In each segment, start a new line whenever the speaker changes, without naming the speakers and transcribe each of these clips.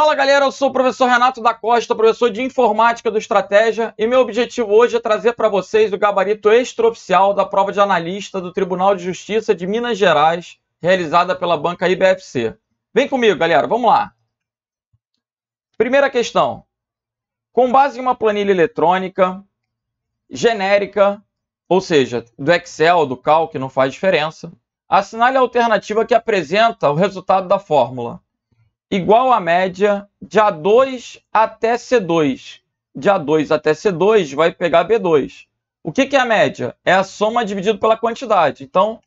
Fala galera, eu sou o professor Renato da Costa, professor de informática do Estratégia, e meu objetivo hoje é trazer para vocês o gabarito extraoficial da prova de analista do Tribunal de Justiça de Minas Gerais, realizada pela banca IBFC. Vem comigo, galera, vamos lá. Primeira questão. Com base em uma planilha eletrônica genérica, ou seja, do Excel, do Calc, não faz diferença, assinale a alternativa que apresenta o resultado da fórmula igual à média de A2 até C2. De A2 até C2 vai pegar B2. O que, que é a média? É a soma dividido pela quantidade. Então,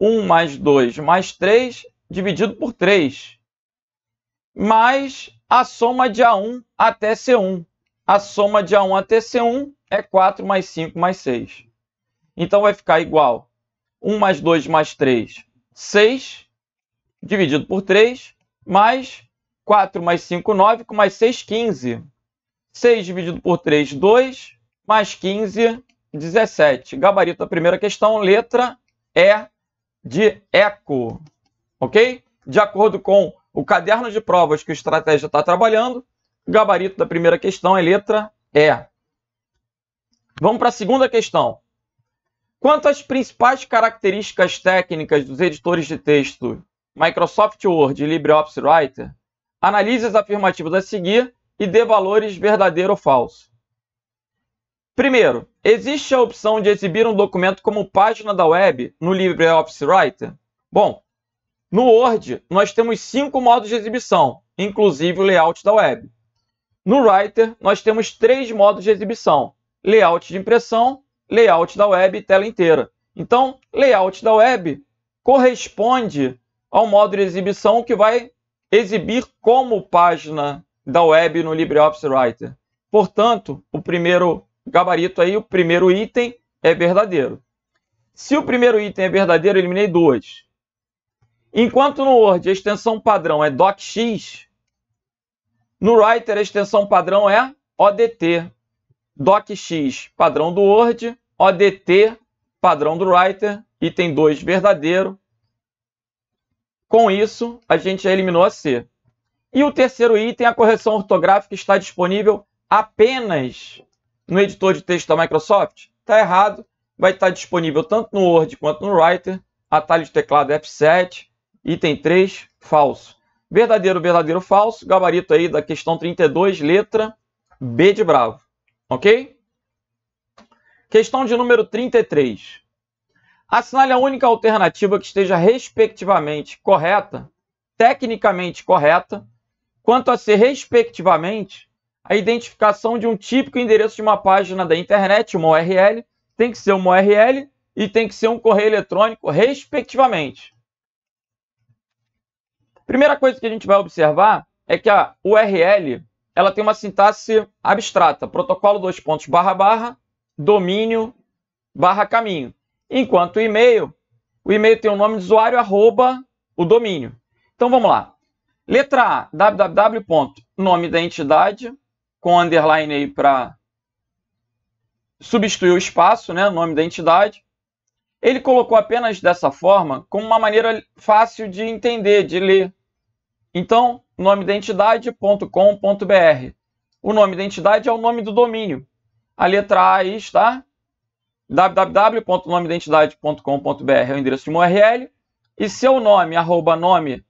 1 mais 2 mais 3 dividido por 3. Mais a soma de A1 até C1. A soma de A1 até C1 é 4 mais 5 mais 6. Então, vai ficar igual 1 mais 2 mais 3, 6, dividido por 3, mais 4 mais 5, 9, com mais 6, 15. 6 dividido por 3, 2, mais 15, 17. Gabarito da primeira questão, letra E de eco, ok? De acordo com o caderno de provas que o estratégia está trabalhando, o gabarito da primeira questão é letra E. Vamos para a segunda questão. Quanto às principais características técnicas dos editores de texto Microsoft Word e LibreOffice Writer, Analise as afirmativas a seguir e dê valores verdadeiro ou falso. Primeiro, existe a opção de exibir um documento como página da web no LibreOffice Writer? Bom, no Word nós temos cinco modos de exibição, inclusive o layout da web. No Writer nós temos três modos de exibição: layout de impressão, layout da web e tela inteira. Então, layout da web corresponde ao modo de exibição que vai exibir como página da web no LibreOffice Writer. Portanto, o primeiro gabarito aí, o primeiro item é verdadeiro. Se o primeiro item é verdadeiro, eliminei dois. Enquanto no Word a extensão padrão é docx, no Writer a extensão padrão é odt. docx, padrão do Word, odt, padrão do Writer, item 2 verdadeiro, com isso, a gente já eliminou a C. E o terceiro item, a correção ortográfica, está disponível apenas no editor de texto da Microsoft? Está errado. Vai estar disponível tanto no Word quanto no Writer. Atalho de teclado é F7. Item 3, falso. Verdadeiro, verdadeiro, falso. Gabarito aí da questão 32, letra B de bravo. Ok? Questão de número 33. Assinale a única alternativa que esteja respectivamente correta, tecnicamente correta, quanto a ser respectivamente a identificação de um típico endereço de uma página da internet, uma URL, tem que ser uma URL e tem que ser um correio eletrônico, respectivamente. Primeira coisa que a gente vai observar é que a URL ela tem uma sintaxe abstrata, protocolo dois pontos barra barra domínio barra caminho. Enquanto o e-mail, o e-mail tem o nome de usuário, arroba o domínio. Então vamos lá. Letra A, www. Nome da entidade, com underline aí para substituir o espaço, né? Nome da entidade. Ele colocou apenas dessa forma, como uma maneira fácil de entender, de ler. Então, nome da entidade.com.br. O nome da entidade é o nome do domínio. A letra A aí está www.nomeidentidade.com.br é o endereço de uma URL e seu nome, arroba nome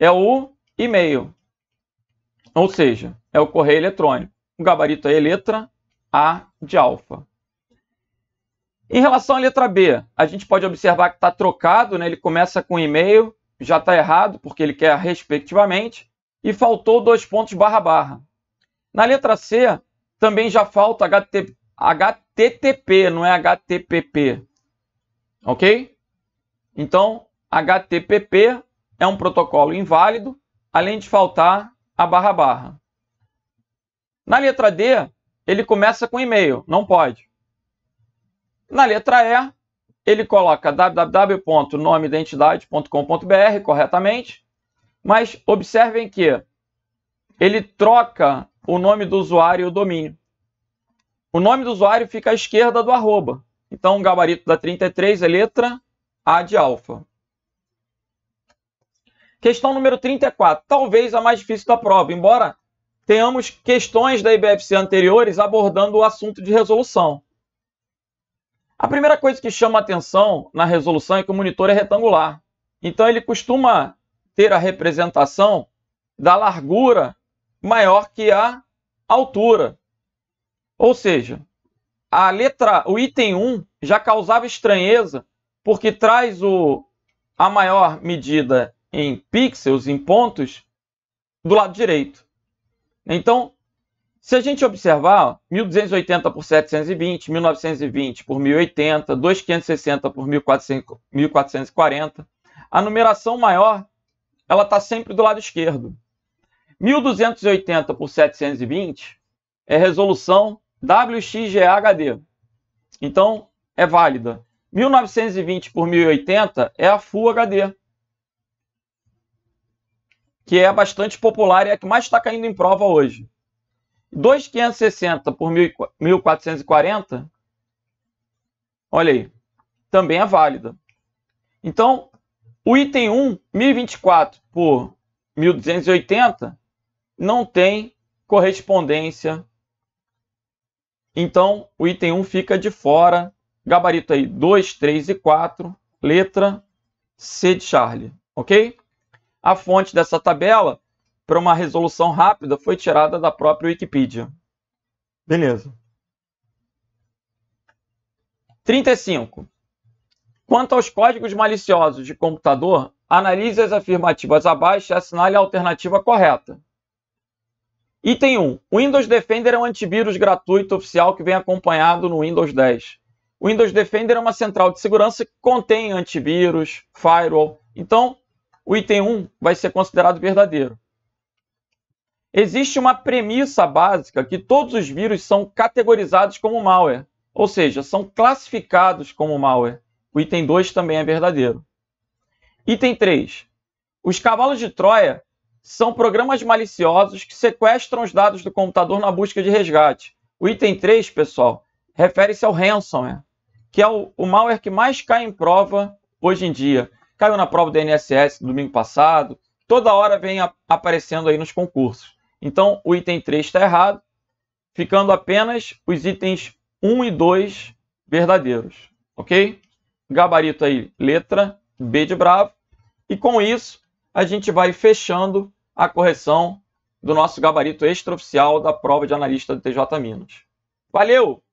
é o e-mail, ou seja, é o correio eletrônico. O gabarito é letra A de alfa. Em relação à letra B, a gente pode observar que está trocado, né? ele começa com e-mail, já está errado, porque ele quer respectivamente, e faltou dois pontos barra barra. Na letra C, também já falta HTTP, não é HTPP. Ok? Então, HTTP é um protocolo inválido, além de faltar a barra barra. Na letra D, ele começa com e-mail, não pode. Na letra E, ele coloca www.nomeidentidade.com.br corretamente, mas observem que ele troca o nome do usuário e o domínio. O nome do usuário fica à esquerda do arroba. Então, o gabarito da 33 é letra A de alfa. Questão número 34, talvez a mais difícil da prova, embora tenhamos questões da IBFC anteriores abordando o assunto de resolução. A primeira coisa que chama atenção na resolução é que o monitor é retangular. Então ele costuma ter a representação da largura maior que a altura. Ou seja, a letra, o item 1 já causava estranheza porque traz o, a maior medida em pixels, em pontos, do lado direito. Então, se a gente observar, 1280 por 720, 1920 por 1080, 2560 por 1440, a numeração maior ela está sempre do lado esquerdo. 1280 por 720 é resolução WXGA-HD. Então, é válida. 1920 por 1080 é a Full HD, que é bastante popular e é a que mais está caindo em prova hoje. 2560 por 1440, olha aí, também é válida. Então, o item 1, 1024 por 1280, não tem correspondência. Então, o item 1 fica de fora. Gabarito aí 2, 3 e 4, letra C de Charlie, ok? A fonte dessa tabela, para uma resolução rápida, foi tirada da própria Wikipedia. Beleza. 35. Quanto aos códigos maliciosos de computador, analise as afirmativas abaixo e assinale a alternativa correta. Item 1. O Windows Defender é um antivírus gratuito oficial que vem acompanhado no Windows 10. O Windows Defender é uma central de segurança que contém antivírus, firewall. Então, o item 1 vai ser considerado verdadeiro. Existe uma premissa básica que todos os vírus são categorizados como malware, ou seja, são classificados como malware. O item 2 também é verdadeiro. Item 3. Os cavalos de Troia são programas maliciosos que sequestram os dados do computador na busca de resgate. O item 3, pessoal, refere-se ao ransomware, que é o, o malware que mais cai em prova hoje em dia. Caiu na prova do INSS domingo passado, toda hora vem a, aparecendo aí nos concursos. Então, o item 3 está errado, ficando apenas os itens 1 e 2 verdadeiros, ok? Gabarito aí, letra B de bravo. E com isso, a gente vai fechando a correção do nosso gabarito extraoficial da prova de analista do TJ Minas. Valeu!